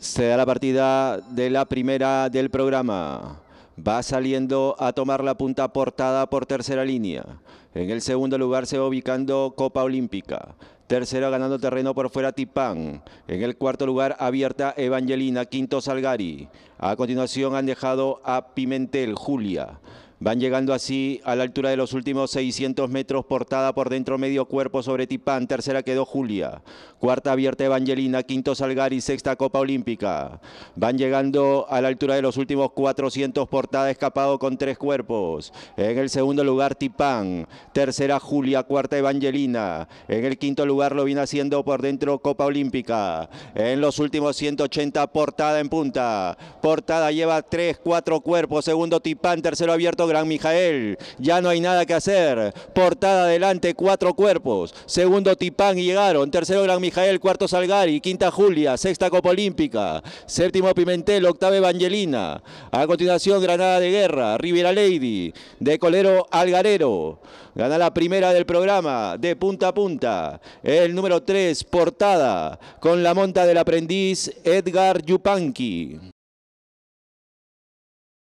Se da la partida de la primera del programa. Va saliendo a tomar la punta portada por tercera línea. En el segundo lugar se va ubicando Copa Olímpica. Tercero ganando terreno por fuera Tipán. En el cuarto lugar abierta Evangelina. Quinto Salgari. A continuación han dejado a Pimentel, Julia. Van llegando así a la altura de los últimos 600 metros, portada por dentro medio cuerpo sobre Tipán. Tercera quedó Julia cuarta Abierta Evangelina, quinto Salgari, sexta Copa Olímpica. Van llegando a la altura de los últimos 400, Portada escapado con tres cuerpos. En el segundo lugar Tipán, tercera Julia, cuarta Evangelina. En el quinto lugar lo viene haciendo por dentro Copa Olímpica. En los últimos 180, Portada en punta. Portada lleva tres, cuatro cuerpos, segundo Tipán, tercero abierto Gran Mijael. Ya no hay nada que hacer. Portada adelante, cuatro cuerpos. Segundo Tipán y llegaron, tercero Gran Mijael Mijael, cuarto Salgari, quinta Julia, sexta Copa Olímpica, séptimo Pimentel, octava Evangelina. A continuación Granada de Guerra, Rivera Lady, de Colero Algarero. Gana la primera del programa, de punta a punta. El número 3, Portada, con la monta del aprendiz Edgar Yupanqui.